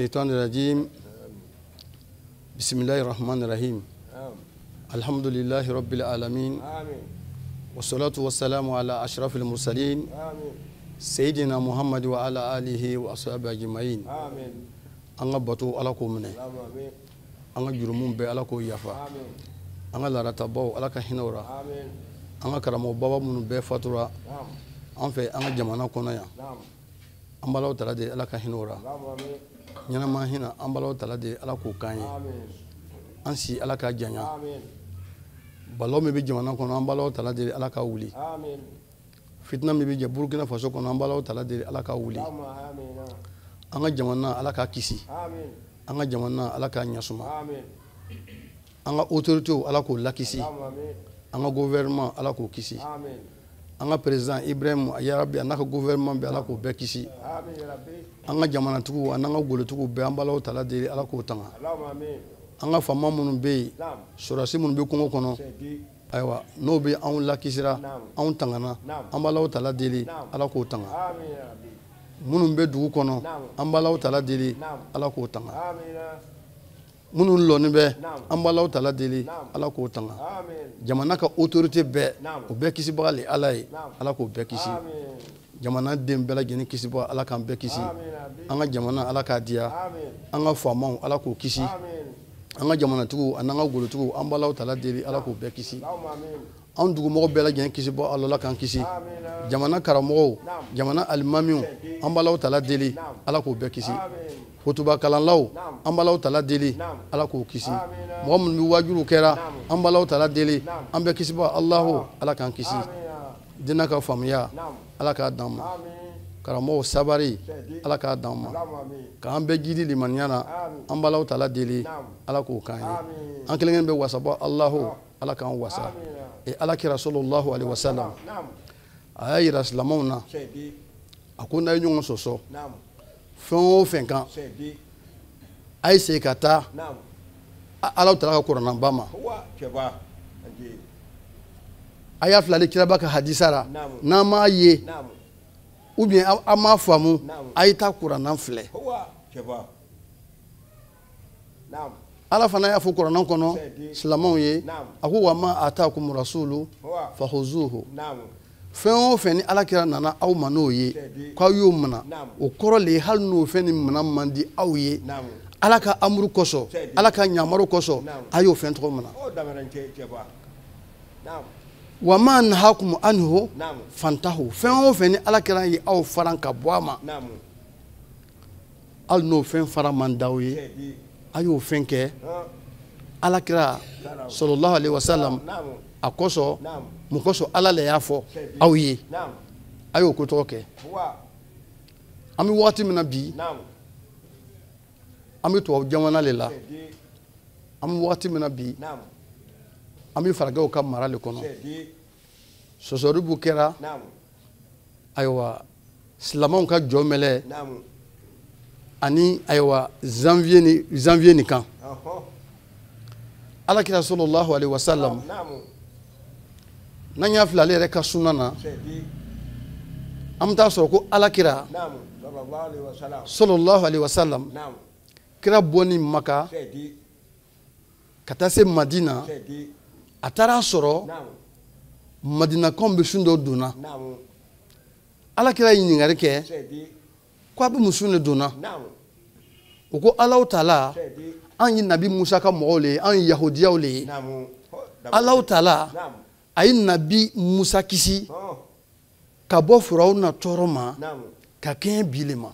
الشيطان الرجيم بسم الله الرحمن الرحيم الحمد لله رب العالمين والصلاة والسلام على أشرف المرسلين سيدنا محمد وعلى آله وأصحابه أجمعين أنا بتو على كومنا أنا جرمون بي على كو يافا أنا لا رتبو على كهنورا أنا كرمو بابا من بي فاتورا نعم. أنا في أنا جمانا كونايا أنا لا ترى على كهنورا ɲɛnama hinɛ an balaw tala de ala k'o kan ye an si ala k'a janya balaw min bɛ jamana kɔnɔ an balaw tala de ala ka wuli fitina min bɛ jɛ burukina faso kɔnɔ an balaw tala de ala ka wuli an ka jamana ala k'a kisi an ka jamana ala k'a ɲasuma an ka otoritew ala k'o lakisi an ka gouvernement ala k'o kisi an ka président ibrahim yarabi a n'a ka gouvernement bɛɛ ala k'o bɛɛ kisi an ka jamanatigiw an'an ka golotigiw bɛɛ an b'alaw tala deli ala k'o tanga an ka faama minnu bɛ yen sɔrɔsi minnu bɛ kungo kɔnɔ ayiwa n'o bɛ anw lakisira anw tangana an b'alaw tala deli ala k'o tanga minnu bɛ dugu kɔnɔ an b'alaw tala deli ala k'o tanga minnu lɔni bɛ an b'alaw tala deli ala k'o tanga jamana ka autorité bɛɛ o bɛɛ kisibaga le ala ye ala k'o bɛɛ kisi jamana den bɛɛ lajɛlen kisibaga ala k'an bɛɛ kisi an ka jamana ala k'a diya an ka faamaw ala k'o kisi an ka jamanatigiw an'an ka golotigiw an b'alaw tala deli ala k'o bɛɛ kisi an dugumɔgɔ bɛɛ lajɛlen kisi ala k'an kisi jamana karamɔgɔw jamana alimamiw an b'alaw tala deli ala k'o bɛɛ kisi hotuba kalanlaw an b'alaw tala deli ala k'o kisi mɔgɔ minnu bɛ wajuruw kɛra an b'alaw tala deli an bɛ kisiba alahu ala k'an kisi dinɛ ka faamuya ala k'a d'an ma karamɔgɔw sabari ala k'a d'an ma k'an bɛɛ jidi limaniya na an b'alaw tala deli ala k'o k'an ye an kelen kelen bɛ wasaba alahu ala k'an wasa e ala kira sɔlɔlahu alayhi wa salam a y'a yira silamɛw na a ko n'a ye ɲɔgɔn sɔsɔ. fɛn o fɛn kan a ye segin ka taa ala tala ka kuranaba ma a y'a fila kiraba ka hadisa ra n'an m'a ye ou bien an m'a faamu a ye taa kuranan filɛ ala fana y'a fɔ kuranna kɔnɔ silamɛw ye a ko wa ma a ta kumurasulu fahuzuhu fɛn o fɛn ni alakira nana aw ma n'o ye k'aw y'o mina o kɔrɔ le ye hali n'o fɛn ni mina man di aw ye ala ka amuru kosɔn ala ka ɲamaru kosɔn a y'o fɛn tɔgɔ mina wa ma nahakum anhu fantahu fɛn o fɛn ni alakira ye aw faran ka bɔ a ma hali n'o fɛn fara man d'aw ye a y'o fɛn kɛ alakira sɔlɔlɔhu alayhi wa salam a kosɔn. Mukoso ala le y'a fɔ aw ye a y'o ko tɔgɔ kɛ an bɛ wagati min na bi an bɛ tubabu jamana le la an bɛ wagati min na bi an bɛ farajɛw ka mara le kɔnɔ sɔsɔli b'u kɛra ayiwa silamɛw ka jɔ mɛlɛ ani ayiwa zanvier ni zanvier ni kan alakira sɔlɔ lahu alayhi wa salam. Naam. Naam. n'an y'a fili ale yɛrɛ ka suna na an bɛ taa sɔrɔ ko alakira sɔlɔlahu alayhi wa salam kira maka ka taa se madina a taara sɔrɔ madinakaw bɛ sun dɔ donna alakira ye ɲininkali kɛ ko a bɛ mun sun de donna u ko alaw ta la an ye nabi musa ka mɔgɔw de ye an ye yahudiyaw de ye alaw ta la. a ye nabi musa kisi oh. ka bɔ firawuna tɔɔrɔ ma ka kɛɲɛ bile ma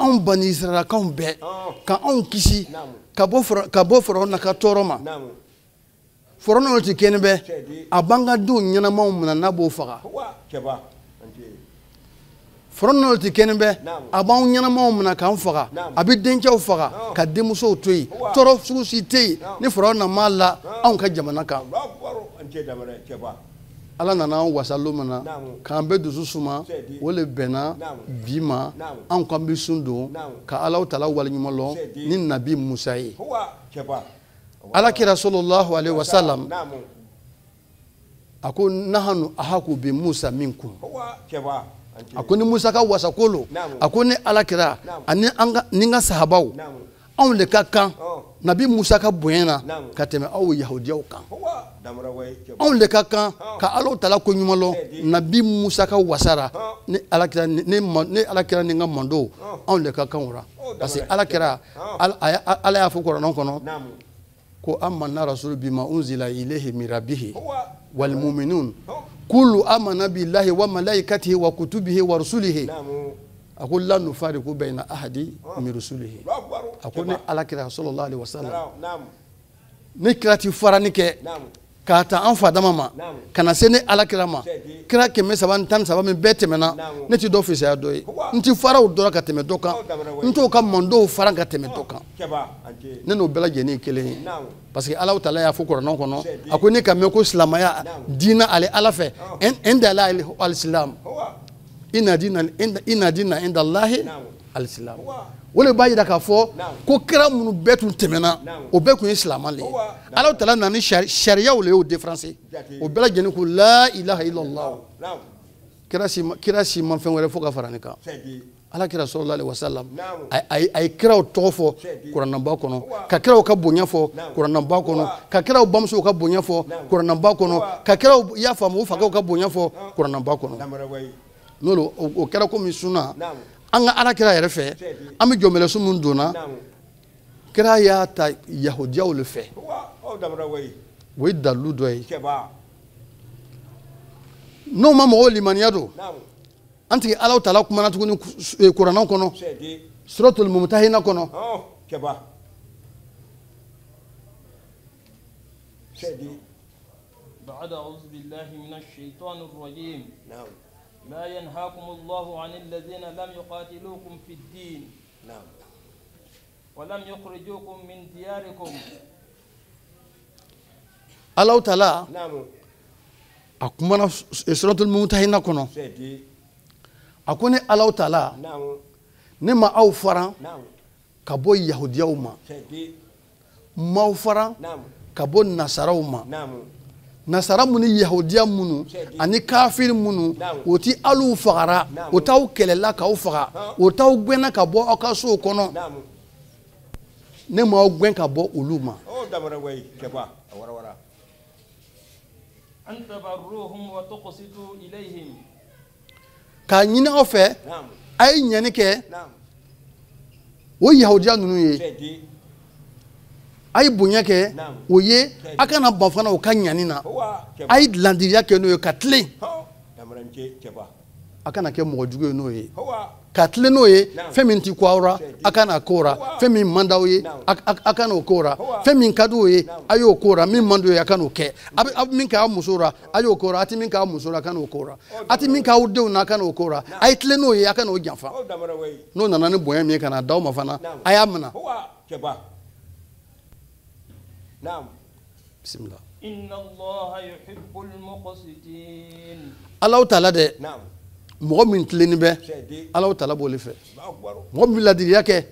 anw bani israɛlakaw bɛɛ oh. ka anw kisi ka bɔ firawuna ka tɔɔrɔ ma firawuna o tɛ kɛnɛ bɛ a b'an ka denw ɲɛnamaw mina n'a b'o faga fɔlɔ tɛ kɛnɛ bɛ a b'anw ɲɛnamaw minɛ k'an faga a bɛ dencɛw faga ka denmusow to yen tɔɔrɔ sugu si tɛ yen ni fɔlɔ nan'a la anw ka jamana kan ala nana an wasa lon min na k'an bɛ dusu suma o le bɛnna bi ma anw k'an bɛ sun don ka alaw tala waleɲuman lɔn ni nabi musa ye ala kira alayhi wa salam a ko nahanu ahaku bi musa min kun. a ko ni musa ka wasakolo a ko ni alakira ani ni n ka sahabaw anw de ka kan oh. nabi musa ka bonya na ka tɛmɛ aw yahudiyaw kan anw de ka kan oh. ka alaw tala ko ɲuman lɔ eh, nabi musa ka wasara oh. ni alakira ni alakira ni n ka mɔndow anw de ka kan o ra parce que alakira ala y'a fɔ kɔrɔnɔn kɔnɔ ko amana rasulu bima unzila ilayhi min rabbihi wal mu'minun kullu amana billahi wa malaikatihi wa kutubihi wa rusulihi a ko la nufariqu bayna ahadi min a ko ni alakira sallallahu alaihi wasallam ne kira ti farani kɛ k'a ta an fa dama ma ka na se ne alakira ma kira kɛmɛ saba ni tan ni saba min bɛɛ tɛmɛna ne ti dɔ fisaya dɔ ye n ti fara o dɔ la ka tɛmɛ dɔ kan n t'o ka mɔndenw fara ka tɛmɛ dɔ kan ne n'o bɛɛ lajɛlen ye kelen ye parce que alaw tala y'a fɔ kɔrɔnɔ kɔnɔ a ko ne ka mɛn ko silamɛya diinɛ ale ala fɛ ɛn da la alisilamu ina diina alisilamu. o de b'a yira k'a fɔ ko kira minnu bɛɛ tun tɛmɛna o bɛɛ tun ye silamɛ de ye ala tala na ni sariyaw le y'o défense o bɛɛ lajɛlen ko la ilaha illallah kira si ma kira si ma fɛn wɛrɛ fo ka fara ne kan ala kira sɔrɔla ale wasalam a ye kiraw tɔgɔ fɔ kuranaba kɔnɔ ka kiraw ka bonya fɔ kuranaba kɔnɔ ka kiraw bamusow ka bonya fɔ kuranaba kɔnɔ ka kiraw y'a faamu u fakɛw ka bonya fɔ kuranaba kɔnɔ n'olu o kɛra komi sunna an ka alakira yɛrɛ fɛ an bɛ jɔnmɛlɛsu min donna kira y'a ta yahudiyaw de fɛ o ye dalilu dɔ ye n'o ma mɔgɔw limaniya don an tigi alaw tala kumana tuguni e, kurannaw kɔnɔ suratul mumtahina kɔnɔ بعد أعوذ بالله من الشيطان الرجيم نعم لا ينهاكم الله عن الذين لم يقاتلوكم في الدين نعم ولم يخرجوكم من دياركم الله تعالى نعم أكمل سورة الممتحنة كنا أكون الله تعالى نعم نما أو فرا نعم كبو يهوديا وما ما أو نعم كبو نصارى وما نعم nasara minnu yahudiya minnu ani kafiri minnu o ti al'u fagara o t'aw kɛlɛla k'aw faga o t'aw gwɛnna ka bɔ aw ka sow kɔnɔ ne m'aw gwɛn ka bɔ olu ma. k'a ɲini aw fɛ a ye ɲɛni kɛ o yahudiya ninnu ye. a'yi ye bonya kɛ o ye a kana ban fana o ka ɲani na a ye landiriya kɛ n'o ye ka tilen a kana kɛ mɔgɔ jugu ye n'o ye ka tilen n'o ye fɛn min t'i ko aw ra a kana k'o ra fɛn min man d'aw ye a kana o k'o ra fɛn min ka d'o ye a y'o k'o ra min man d'o ye a kana o kɛ a bɛ min k'aw muso ra a y'o k'o ra a tɛ min k'aw muso ra a kana o k'o ra a tɛ min k'aw denw na a kana o k'o ra a ye tilen n'o ye a kana o janfa n'o nana ni bonya min ye ka na d'aw ma fana a y'a minɛ. Naam. Bismillah. Inna Allah yuhibbul muqsitin. Alahu taala dɛ. Naam. Mɔgɔ min tilenin bɛ. Alahu taala b'o de fɛ. Mɔgɔ min bɛ ladiliya kɛ.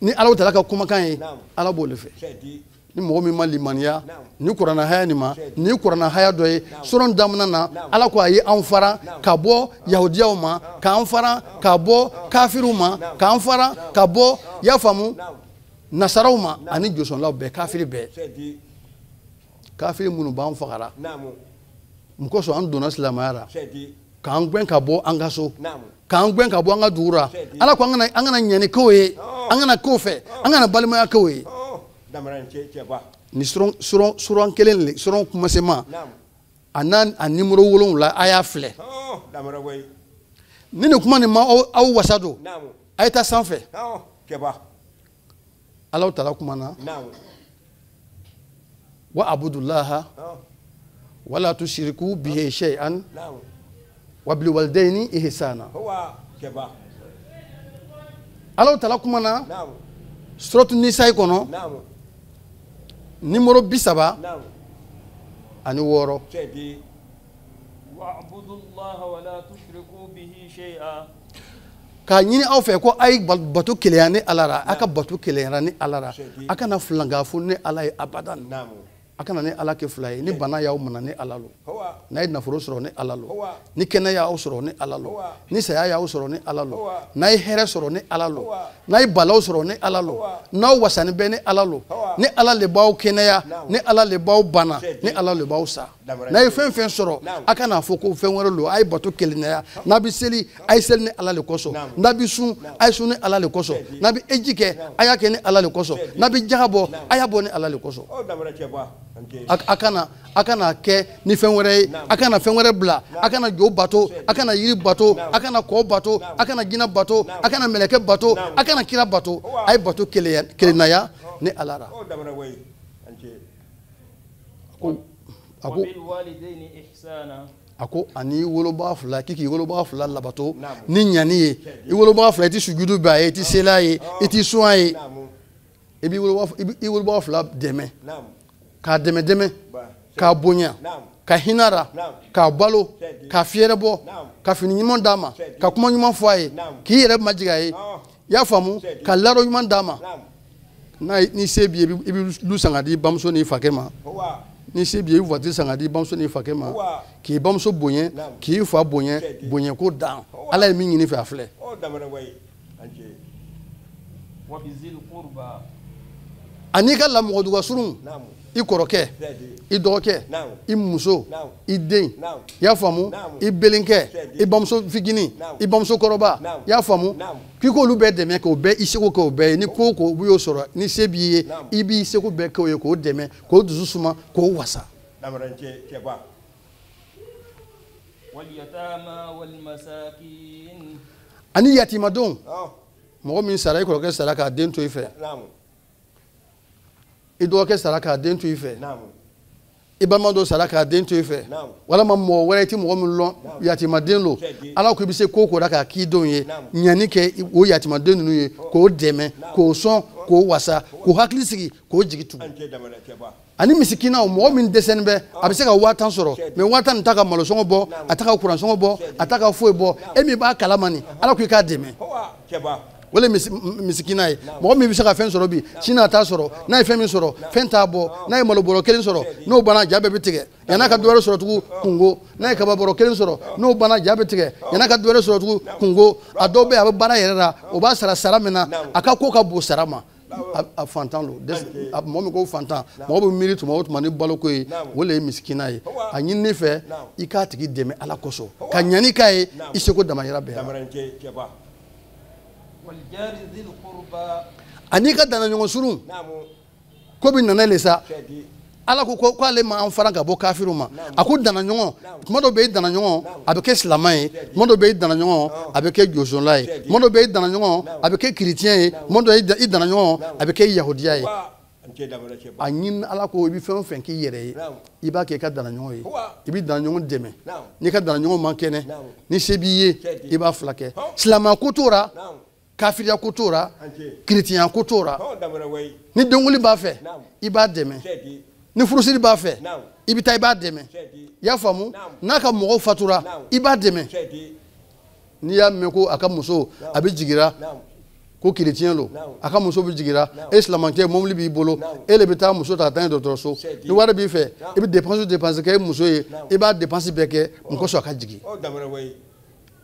Ni Alahu taala ka kumakan ye. Ala b'o de fɛ. ni mɔgɔ min ma limaniya ni kuranna haya nin ma ni kurana haya dɔ ye sɔrɔn damina na ala ko a ye an fara ka bɔ yahudiyaw ma k'an fara ka bɔ kafiriw ma k'an fara ka bɔ i y'a faamu nasaraw ma ani josɔnlaw bɛɛ kafiri bɛɛ kafiri minnu b'an fagara mun kosɔn an donna silamɛya la k'an gɛn ka bɔ an ka so k'an gɛn ka bɔ an ka dugu la ala ko an kana an kana ɲani k'o ye an kana k'o fɛ an kana balimaya k'o ye nin sɔrɔn kelen le sɔrɔn kumasema a n'a a nimoro wolonwula a y'a filɛ ni nin kuma nin ma aw wasa don a ye taa sanfɛ alaw taara kuma na wa abudulaha wala tu siriku bihe shay'an wa bil walidayni ihsana alaw taara kuma na suratu nisa'i kɔnɔ nimoro bi saba ani wɔɔrɔ. wa abudulaha wala tu siriku bihi shay'an k'a ɲini aw fɛ ko a ye bato keleya ni ala ra a ka bato keleyara ni ala ra a kana filanka fo ni ala ye abadan a kana ni ala kɛ fila ye ni bana y'aw mana ni ala lo n'a ye nafolo sɔrɔ ni ala lo ni kɛnɛ y'aw sɔrɔ ni ala lo ni saya y'aw sɔrɔ ni ala lo n'a ye hɛrɛ sɔrɔ ni ala lo n'a ye balaw sɔrɔ ni ala lo n'aw wasani bɛ ni ala lo ni ala le b'aw kɛnɛya ni ala le b'aw bana ni ala le b'aw sa n'a ye fɛn fɛn sɔrɔ a kana fɔ ko fɛn wɛrɛ lo a ye bato kelennaya n'a bɛ seli a ye seli ni ala le kosɔn n'a bɛ sun a ye sun ni ala le kosɔn n'a bi eji kɛ a y'a kɛ ni ala le kosɔn n'a bi jaga bɔ a y'a bɔ ni ala le kosɔn a kana a kana kɛ ni fɛn wɛrɛ ye a kana fɛn wɛrɛ bila a kana jo bato a kana yiri bato a kana kɔ bato a kana jinɛ bato a kana mɛlɛkɛ bato a kana kira bato a ye bato kelennaya ni ala ra a ko a ko ani woloba fila k'i k'i woloba fila labato ni ɲani ye i woloba fila i ti sujudu bɛ a ye i ti seli a ye i ti sun a ye i b'i woloba fila dɛmɛ k'a dɛmɛdɛmɛ k'a bonya ka hinɛ la k'a balo k'a fiyɛrɛ bɔ ka fini ɲuman d'a ma ka kuma ɲuman fɔ a ye k'i yɛrɛ majigin a ye i y'a faamu ka ladon ɲuman d'a ma n'a ni se b'i ye i bɛ lu san ka di bamuso n'i fakɛ ma ni se b'i ye i bɛ wɔti san ka di i bamuso n'i fakɛ ma k'i bamuso bonya k'i fa bonya bonya dan ala ye min ɲini fɛ a filɛ. ani i ka lamɔgɔdugasurun i kɔrɔkɛ i dɔgɔkɛ i muso i den i y'a faamu i belenkɛ i bamuso fitinin i bamuso kɔrɔba i y'a faamu k'i k'olu bɛɛ dɛmɛ k'o bɛɛ i seko k'o bɛɛ ye ni ko o ko i y'o sɔrɔ ni se b'i ye i b'i seko bɛɛ k'o ye k'o dɛmɛ k'o dusu suma k'o wasa. ani yatimadenw oh. mɔgɔ min sara i kɔrɔkɛ sara k'a den to i fɛ i dɔgɔkɛ saraka k'a den to i fɛ i balima dɔ sara k'a den to i fɛ walama mɔgɔ wɛrɛ i tɛ mɔgɔ min lɔn yatimaden don ala ko i bɛ se ko o ko la k'a k'i denw ye ɲani kɛ o yatimaden ninnu ye oh. k'o dɛmɛ k'o sɔn k'o wasa oh. k'o hakili sigi k'o jigi tugu ani misikinaw mɔgɔ min dɛsɛni bɛ a bɛ se ka waa tan sɔrɔ mɛ waa tan nin t'a ka malosɔngɔ bɔ a t'a ka kuransɔngɔ bɔ a t'a ka foyi bɔ e min b'a kalama nin ala ko i k'a dɛmɛ o le misikina ye mɔgɔ min bɛ se ka fɛn sɔrɔ bi sini a t'a sɔrɔ n'a ye fɛn min sɔrɔ fɛn t'a bɔ n'a ye malo bɔrɔ kelen sɔrɔ n'o banna ja bɛɛ bɛ tigɛ yann'a ka dɔ wɛrɛ sɔrɔ tugun kungo n'a ye kaba bɔrɔ kelen sɔrɔ n'o banna ja bɛ tigɛ yann'a ka dɔ wɛrɛ sɔrɔ tugun kungo a dɔw bɛ yen a bɛ baara yɛrɛ la o b'a sara sara min na a ka ko ka bon sara ma. a fantan lo mɔgɔ min ko fantan mɔgɔ bɛ miiri tuma o tuma ni baloko ye o le ye misikina ye a ɲini ne fɛ i k'a tigi dɛmɛ ala kosɔn ka ɲani k'a ye i seko damayira bɛɛ ani ka danaɲɔgɔn surun ko bi nana le sa ala ko k'ale ma an fara ka bɔ kafiriw ma a ko danaɲɔgɔn tuma dɔ bɛ i e danaɲɔgɔn a bɛ kɛ silama ye tuma dɔ bɛ i e danaɲɔgɔn a bɛ kɛ josonla ye tuma dɔ bɛ i e danaɲɔgɔn a bɛ kɛ kiritiyɛn ye tuma dɔ i danaɲɔgɔn a bɛ kɛ yahudiya ye a ɲini ala ko i bɛ fɛn o fɛn k'i yɛrɛ ye i b'a kɛ i ka danaɲɔgɔn ye i bɛ danaɲɔgɔn dɛmɛ n'i ka danaɲɔgɔn man kɛnɛ ni se b'i ye i b'a fila kɛ silamɛ ko t'o ra kafiriya ko t'o ra kiritiya ko t'o ra oh, ni dɔnkili b'a fɛ i b'a dɛmɛ ni furusiri b'a fɛ i bɛ taa i b'a dɛmɛ i y'a faamu n'a ka mɔgɔw fatura i b'a dɛmɛ n'i y'a mɛn ko a ka muso a bɛ jigira ko kireciyɛn lo a ka muso bɛ jigira e silamakɛ mobili b'i bolo e le bɛ taa muso ta ka taa ye dɔgɔtɔrɔso ni wari b'i fɛ i bɛ depansi depansi kɛ e muso ye i b'a depansi bɛɛ kɛ oh. mun kosɔn a ka jigin oh,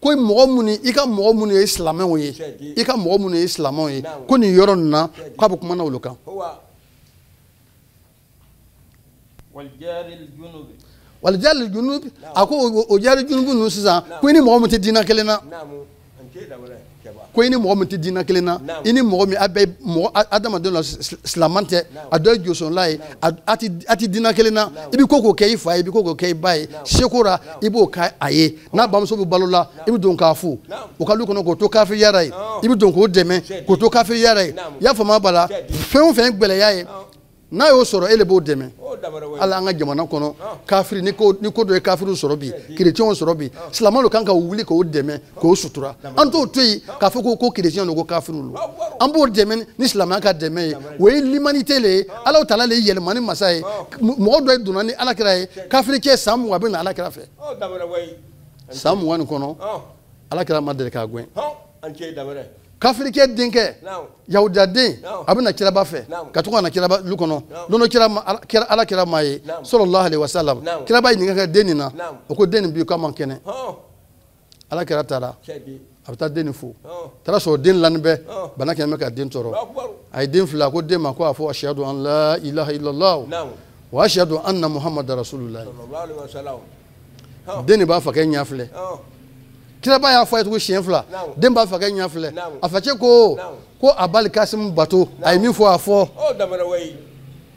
ko mɔgɔ minnu i ka mɔgɔ minnu ye silamɛw ye i ka mɔgɔ minnu ye silamɛw ye ko nin yɔrɔ ninnu na k'a bɛ kuma n'olu kan. walijali junubi a ko o jari junubi ninnu sisan ko i ni mɔgɔ min tɛ diinɛ kelen na ko i ni mɔgɔ min tɛ diinɛ kelen na i ni mɔgɔ min a bɛ mɔgɔ adamadenw la silamɛ tɛ a dɔ ye jɔsɔnla ye a ti diinɛ kelen na i bɛ ko k'o kɛ i fa ye i bɛ ko k'o kɛ i ba ye seko la i b'o kɛ a ye n'a bamuso bɛ balo la i bɛ don k'a fo o ka du kɔnɔ k'o to kafiri yara ye i bɛ don k'o dɛmɛ k'o to kafiri yara ye i y'a faamuya b'a la fɛn o fɛn ye ye n'a y'o sɔrɔ e le b'o dɛmɛ hali an ka jamana kɔnɔ ah. kafiri ni ko ni ko dɔ ye kafiriw sɔrɔ eh, bi kerecɛnw sɔrɔ bi ah. silamɛw de kan ka wuli k'o dɛmɛ k'o ah. sutura an t'o to yen k'a fɔ ko ko kerecɛnw don ko kafiriw don an b'o dɛmɛ ni silamɛya ka dɛmɛ ye o ye limanite le ye alaw tala le ye yɛlɛma ni masa ye mɔgɔ dɔ donna ni alakira ye kafirikɛ san mugan a bɛ na alakira fɛ san mugan nin kɔnɔ alakira ma deli k'a gɛn kafirikɛ denkɛ yahudaden a bɛna kiraba fɛ ka to ka na kiraba lu kɔnɔ don dɔ kɛra ala kɛra maa ye sɔlɔlɔhu alayhi wa salam kiraba ye ɲininka kɛ den nin na o ko den nin bi k'a man kɛnɛ ala kɛra taara a bɛ taa den nin fo taara sɔrɔ den lani bɛ bana kɛmɛ bɛ ka den tɔɔrɔ a ye den fila ko den ma ko a fɔ asiyadu an la ilaha illallah wa asiyadu an na muhammadu rasulillah den nin b'a fakɛ ɲɛ filɛ kiraba y'a fɔ a ye tugun siɲɛ fila den b'a fɛ ka ɲɛ filɛ a facɛ ko ko abali kasimu bato a ye min fɔ a fɔ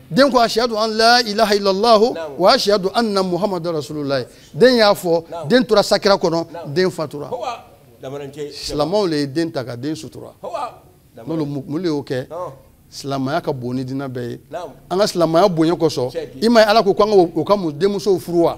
den ko asiyadu an la ilaha illallahu wa asiyadu anna muhamadu rasululayi den y'a fɔ den tora sakira kɔnɔ den fatura silamɛw le ye den ta ka den sutura n'olu mun le y'o kɛ silamaya ka bon ni diinɛ bɛɛ ye an ka silamaya bonya kosɔn i ma ye ala ko k'an ka o ka denmusow furu wa.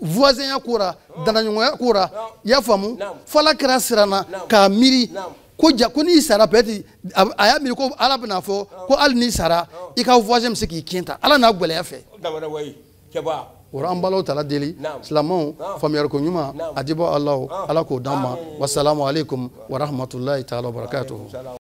voisinya kora ya kora oh. i y'a faamu fɔla kɛra siranna k'a miiri ko ja ko n'i sara peut-être a y'a miiri ko ala bɛna fɔ oh. ko hali n'i sara oh. i ka voisin bɛ se k'i kin ta ala n'a gwɛlɛya fɛ ora an balaw tala deli silamaw faamuyariko ɲuman a dibɔ alaw ah. ala k'o d'an ma wasalamu aleykum warahmatulahi taala wabarakatuhu